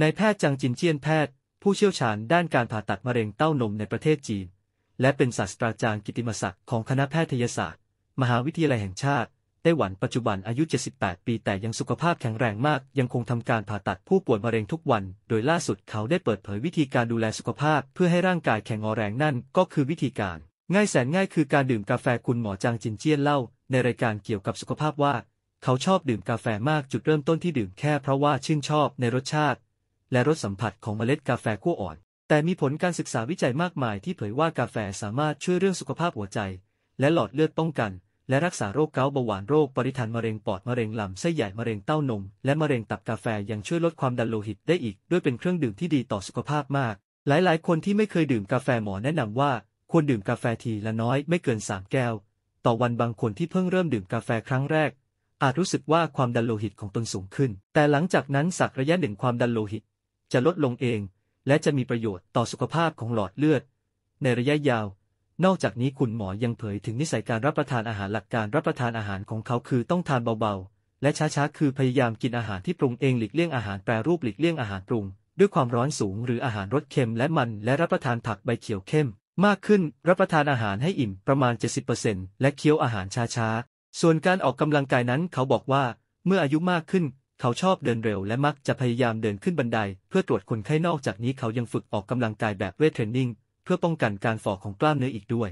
นายแพทย์จางจินเจียนแพทย์ผู้เชี่ยวชาญด้านการผ่าตัดมะเร็งเต้านมในประเทศจีน และเป็นศาสตราจารย์กิติมศักดิ์ของคณะแพทยศาสตร์ มหาวิทยาลัยแห่งชาติไต้หวันปัจจุบันอายุ 78 ปีแต่ยังสุขภาพแข็งแรงมาก ยังคงทำการผ่าตัดผู้ป่วยมะเร็งทุกวัน โดยล่าสุดเขาได้เปิดเผยวิธีการดูแลสุขภาพเพื่อให้ร่างกายแข็งแรงนั่นก็คือวิธีการ ง่ายแสนง่าย คือการดื่มกาแฟคุณหมอจางจินเจี้ยนเล่า ในรายการเกี่ยวกับสุขภาพว่า เขาชอบดื่มกาแฟมากจุดเริ่มต้นที่ดื่มแค่เพราะว่าชื่นชอบในรสชาติและรสสัมผัสของเมล็ดกาแฟขั้วอ่อน แต่มีผลการศึกษาวิจัยมากมาย ที่เผยว่ากาแฟสามารถช่วยเรื่องสุขภาพหัวใจ และหลอดเลือดป้องกัน และรักษาโรคเกาต์เบาหวานโรค ปริทันมะเร็งปอดมะเร็งลำไส้ใหญ่มะเร็งเต้านม และมะเร็งตับกาแฟยังช่วยลดความดันโลหิตได้อีกด้วยเป็นเครื่องดื่มที่ดีต่อสุขภาพมาก หลายๆ คนที่ไม่เคยดื่มกาแฟหมอแนะนำว่าควรดื่มกาแฟทีละน้อยไม่เกินสามแก้วต่อวันบางคนที่เพิ่งเริ่มดื่มกาแฟครั้งแรก อาจรู้สึกว่าความดันโลหิตของตนสูงขึ้น แต่หลังจากนั้นสักระยะหนึ่งความดันโลหิตจะลดลงเองและจะมีประโยชน์ต่อสุขภาพของหลอดเลือด ในระยะยาว นอกจากนี้คุณหมอยังเผยถึงนิสัยการรับประทานอาหารหลักการรับประทานอาหารของเขาคือต้องทานเบาๆ และช้าๆคือพยายามกินอาหารที่ปรุงเองหลีกเลี่ยงอาหารแปรรูป หลีกเลี่ยงอาหาร ปรุง ด้วยความร้อนสูงหรืออาหารรสเค็มและมันและรับประทานผักใบเขียวเข้ม มากขึ้น รับประทานอาหารให้อิ่มประมาณ70%และเคี้ยวอาหารช้าๆส่วนการออกกำลังกายนั้น เขาบอกว่าเมื่ออายุมากขึ้นเขาชอบเดินเร็วและมักจะพยายามเดินขึ้นบันไดเพื่อตรวจคนไข้นอกจากนี้เขายังฝึกออกกำลังกายแบบเวทเทรนนิ่งเพื่อป้องกันการฝ่อของกล้ามเนื้ออีกด้วย